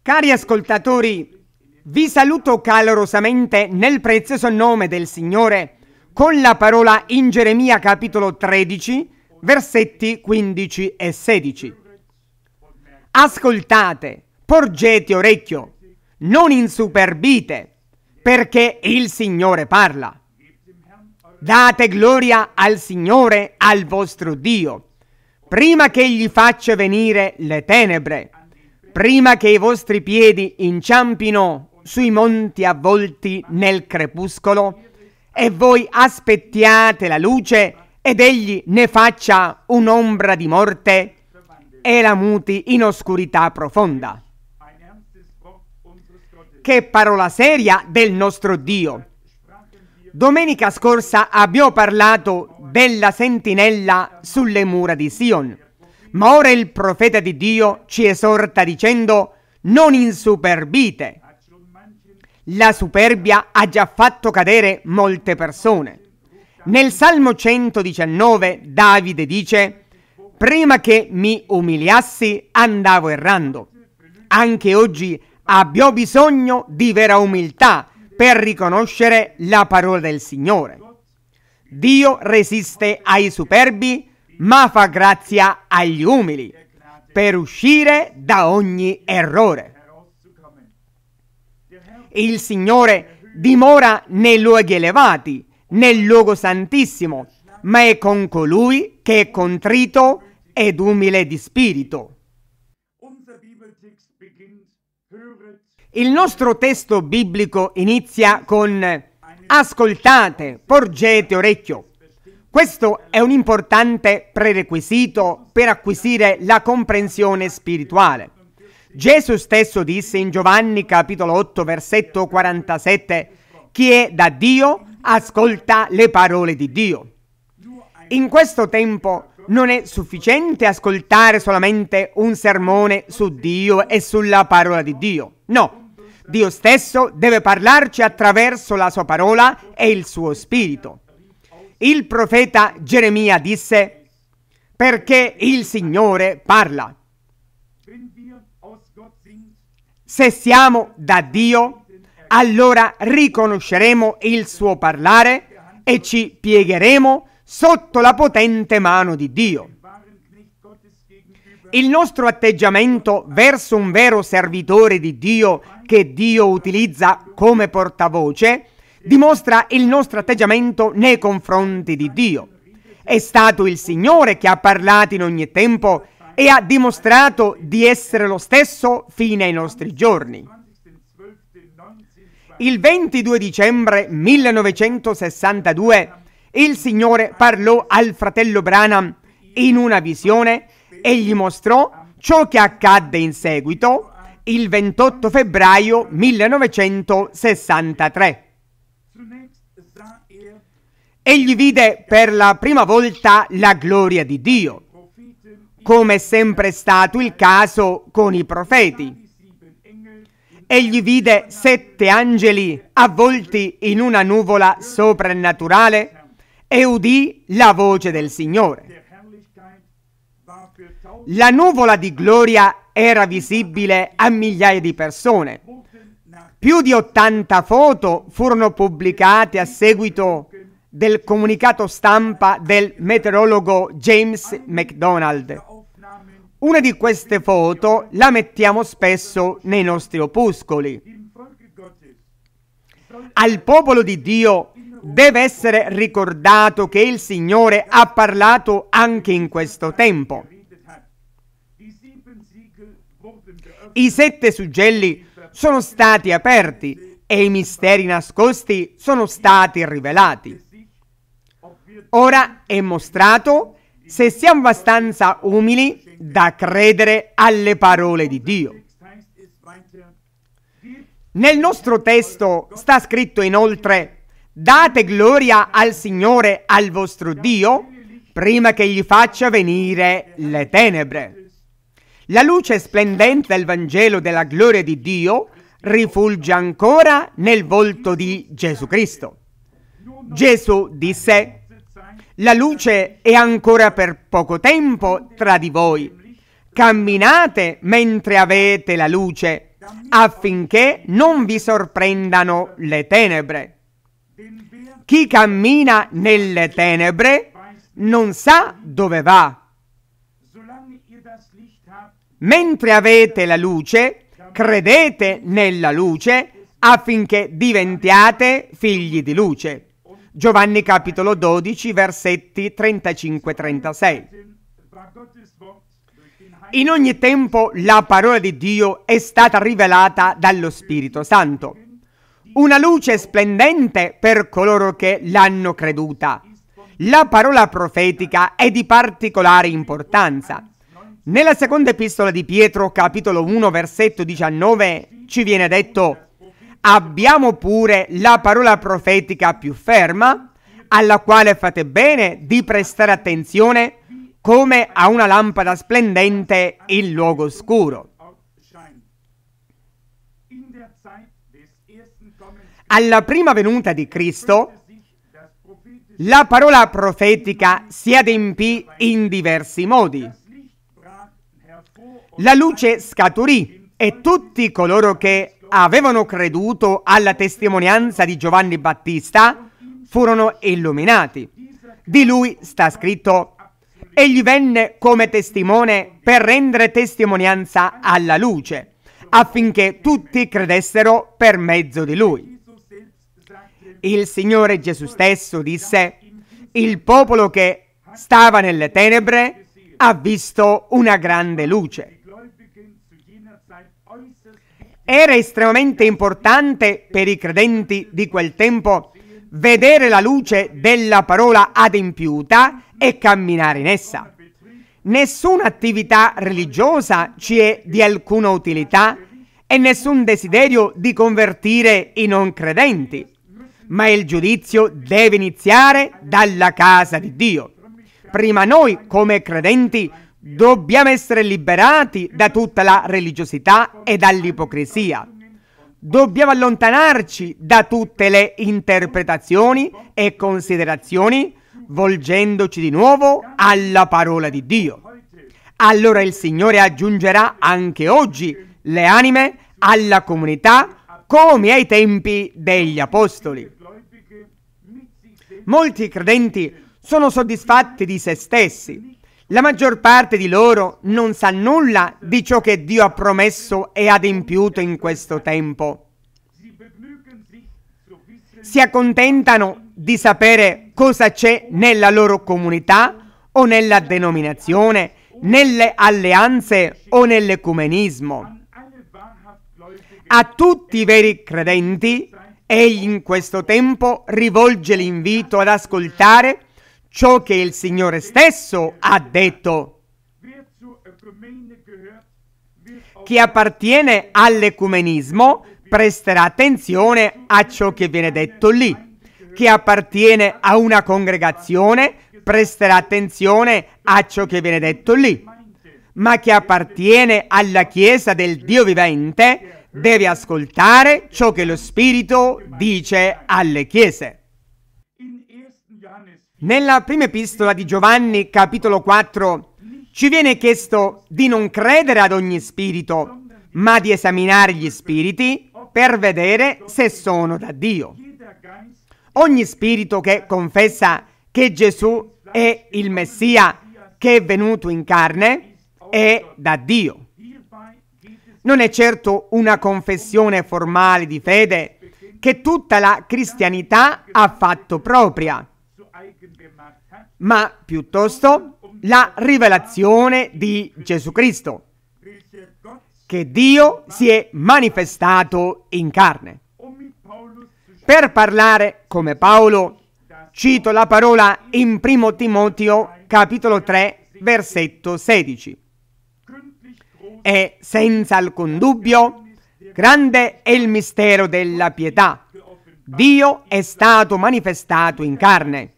Cari ascoltatori, vi saluto calorosamente nel prezioso nome del Signore con la parola in Geremia capitolo 13, versetti 15 e 16. Ascoltate, porgete orecchio, non insuperbite, perché il Signore parla. Date gloria al Signore, al vostro Dio, prima che gli faccia venire le tenebre prima che i vostri piedi inciampino sui monti avvolti nel crepuscolo e voi aspettiate la luce ed egli ne faccia un'ombra di morte e la muti in oscurità profonda. Che parola seria del nostro Dio. Domenica scorsa abbiamo parlato della sentinella sulle mura di Sion. Ma ora il profeta di Dio ci esorta dicendo non insuperbite. La superbia ha già fatto cadere molte persone. Nel Salmo 119 Davide dice prima che mi umiliassi andavo errando. Anche oggi abbiamo bisogno di vera umiltà per riconoscere la parola del Signore. Dio resiste ai superbi ma fa grazia agli umili per uscire da ogni errore. Il Signore dimora nei luoghi elevati, nel luogo santissimo, ma è con colui che è contrito ed umile di spirito. Il nostro testo biblico inizia con ascoltate, porgete orecchio. Questo è un importante prerequisito per acquisire la comprensione spirituale. Gesù stesso disse in Giovanni capitolo 8 versetto 47, chi è da Dio ascolta le parole di Dio. In questo tempo non è sufficiente ascoltare solamente un sermone su Dio e sulla parola di Dio. No, Dio stesso deve parlarci attraverso la sua parola e il suo spirito. Il profeta Geremia disse, perché il Signore parla. Se siamo da Dio, allora riconosceremo il suo parlare e ci piegheremo sotto la potente mano di Dio. Il nostro atteggiamento verso un vero servitore di Dio che Dio utilizza come portavoce dimostra il nostro atteggiamento nei confronti di Dio. È stato il Signore che ha parlato in ogni tempo e ha dimostrato di essere lo stesso fino ai nostri giorni. Il 22 dicembre 1962 il Signore parlò al fratello Branham in una visione e gli mostrò ciò che accadde in seguito il 28 febbraio 1963 egli vide per la prima volta la gloria di Dio, come è sempre stato il caso con i profeti. Egli vide sette angeli avvolti in una nuvola soprannaturale e udì la voce del Signore. La nuvola di gloria era visibile a migliaia di persone. Più di 80 foto furono pubblicate a seguito del comunicato stampa del meteorologo James McDonald. Una di queste foto la mettiamo spesso nei nostri opuscoli. Al popolo di Dio deve essere ricordato che il Signore ha parlato anche in questo tempo. I sette suggelli sono stati aperti e i misteri nascosti sono stati rivelati ora è mostrato se siamo abbastanza umili da credere alle parole di Dio. Nel nostro testo sta scritto inoltre, date gloria al Signore, al vostro Dio, prima che gli faccia venire le tenebre. La luce splendente del Vangelo della gloria di Dio rifulge ancora nel volto di Gesù Cristo. Gesù disse, la luce è ancora per poco tempo tra di voi. Camminate mentre avete la luce, affinché non vi sorprendano le tenebre. Chi cammina nelle tenebre non sa dove va. Mentre avete la luce, credete nella luce affinché diventiate figli di luce. Giovanni capitolo 12 versetti 35-36. In ogni tempo la parola di Dio è stata rivelata dallo Spirito Santo, una luce splendente per coloro che l'hanno creduta. La parola profetica è di particolare importanza. Nella seconda epistola di Pietro, capitolo 1, versetto 19, ci viene detto abbiamo pure la parola profetica più ferma, alla quale fate bene di prestare attenzione come a una lampada splendente in luogo scuro. Alla prima venuta di Cristo, la parola profetica si adempì in diversi modi. La luce scaturì e tutti coloro che avevano creduto alla testimonianza di Giovanni Battista furono illuminati. Di lui sta scritto Egli venne come testimone per rendere testimonianza alla luce, affinché tutti credessero per mezzo di lui. Il Signore Gesù stesso disse, il popolo che stava nelle tenebre ha visto una grande luce. Era estremamente importante per i credenti di quel tempo vedere la luce della parola adempiuta e camminare in essa. Nessuna attività religiosa ci è di alcuna utilità e nessun desiderio di convertire i non credenti, ma il giudizio deve iniziare dalla casa di Dio. Prima noi come credenti Dobbiamo essere liberati da tutta la religiosità e dall'ipocrisia. Dobbiamo allontanarci da tutte le interpretazioni e considerazioni, volgendoci di nuovo alla parola di Dio. Allora il Signore aggiungerà anche oggi le anime alla comunità come ai tempi degli Apostoli. Molti credenti sono soddisfatti di se stessi la maggior parte di loro non sa nulla di ciò che Dio ha promesso e adempiuto in questo tempo. Si accontentano di sapere cosa c'è nella loro comunità o nella denominazione, nelle alleanze o nell'ecumenismo. A tutti i veri credenti, egli in questo tempo rivolge l'invito ad ascoltare ciò che il Signore stesso ha detto, chi appartiene all'ecumenismo presterà attenzione a ciò che viene detto lì. Chi appartiene a una congregazione presterà attenzione a ciò che viene detto lì. Ma chi appartiene alla Chiesa del Dio vivente deve ascoltare ciò che lo Spirito dice alle Chiese. Nella prima epistola di Giovanni, capitolo 4, ci viene chiesto di non credere ad ogni spirito, ma di esaminare gli spiriti per vedere se sono da Dio. Ogni spirito che confessa che Gesù è il Messia che è venuto in carne è da Dio. Non è certo una confessione formale di fede che tutta la cristianità ha fatto propria ma piuttosto la rivelazione di Gesù Cristo, che Dio si è manifestato in carne. Per parlare come Paolo, cito la parola in 1 Timoteo capitolo 3 versetto 16. E senza alcun dubbio, grande è il mistero della pietà. Dio è stato manifestato in carne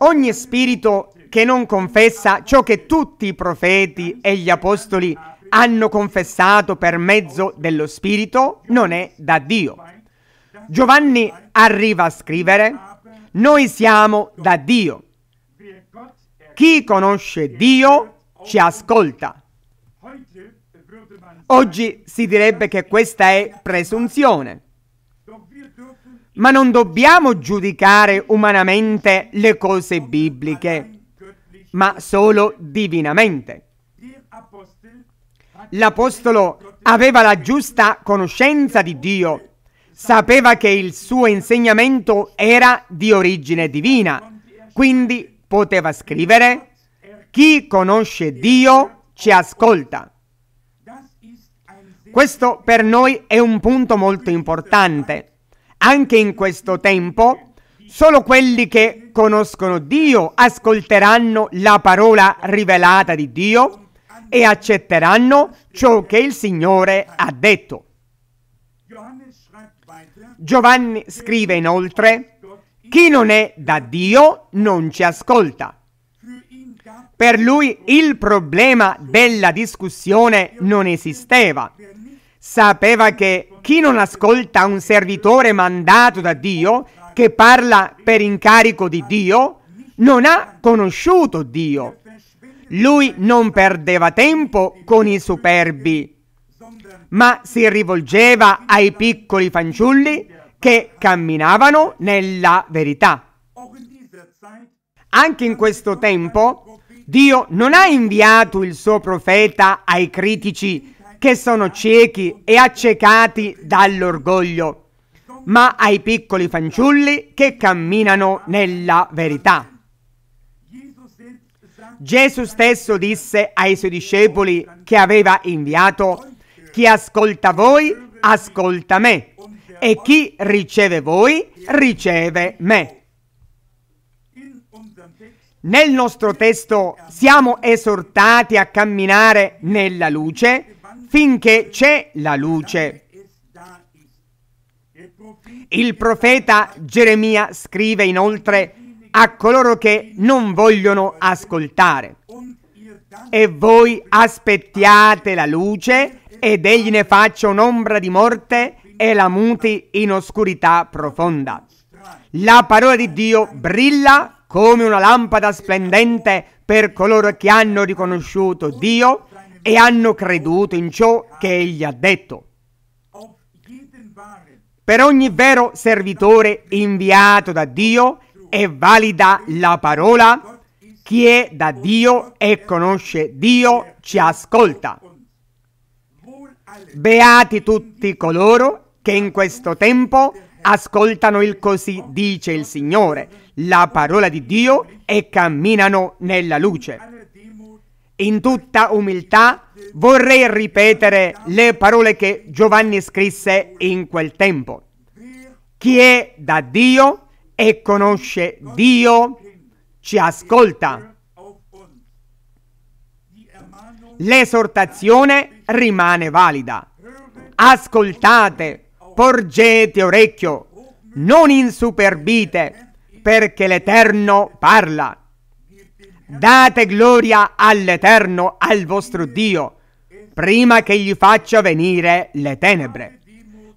Ogni spirito che non confessa ciò che tutti i profeti e gli apostoli hanno confessato per mezzo dello spirito non è da Dio. Giovanni arriva a scrivere, noi siamo da Dio. Chi conosce Dio ci ascolta. Oggi si direbbe che questa è presunzione. Ma non dobbiamo giudicare umanamente le cose bibliche, ma solo divinamente. L'Apostolo aveva la giusta conoscenza di Dio, sapeva che il suo insegnamento era di origine divina, quindi poteva scrivere, chi conosce Dio ci ascolta. Questo per noi è un punto molto importante anche in questo tempo solo quelli che conoscono Dio ascolteranno la parola rivelata di Dio e accetteranno ciò che il Signore ha detto. Giovanni scrive inoltre, chi non è da Dio non ci ascolta. Per lui il problema della discussione non esisteva, sapeva che chi non ascolta un servitore mandato da Dio, che parla per incarico di Dio, non ha conosciuto Dio. Lui non perdeva tempo con i superbi, ma si rivolgeva ai piccoli fanciulli che camminavano nella verità. Anche in questo tempo Dio non ha inviato il suo profeta ai critici che sono ciechi e accecati dall'orgoglio, ma ai piccoli fanciulli che camminano nella verità. Gesù stesso disse ai suoi discepoli che aveva inviato, chi ascolta voi, ascolta me, e chi riceve voi, riceve me. Nel nostro testo siamo esortati a camminare nella luce finché c'è la luce. Il profeta Geremia scrive inoltre a coloro che non vogliono ascoltare. E voi aspettiate la luce ed egli ne faccia un'ombra di morte e la muti in oscurità profonda. La parola di Dio brilla come una lampada splendente per coloro che hanno riconosciuto Dio e hanno creduto in ciò che egli ha detto. Per ogni vero servitore inviato da Dio è valida la parola, chi è da Dio e conosce Dio ci ascolta. Beati tutti coloro che in questo tempo ascoltano il così dice il Signore, la parola di Dio e camminano nella luce in tutta umiltà vorrei ripetere le parole che Giovanni scrisse in quel tempo. Chi è da Dio e conosce Dio ci ascolta. L'esortazione rimane valida. Ascoltate, porgete orecchio, non insuperbite, perché l'Eterno parla. Date gloria all'Eterno, al vostro Dio, prima che gli faccia venire le tenebre.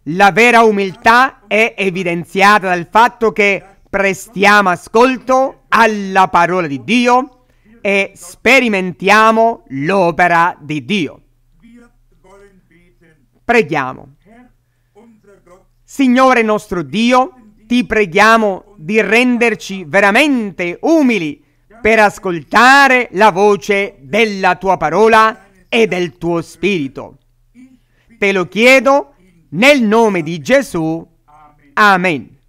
La vera umiltà è evidenziata dal fatto che prestiamo ascolto alla parola di Dio e sperimentiamo l'opera di Dio. Preghiamo. Signore nostro Dio, ti preghiamo di renderci veramente umili per ascoltare la voce della tua parola e del tuo spirito. Te lo chiedo nel nome di Gesù. Amen.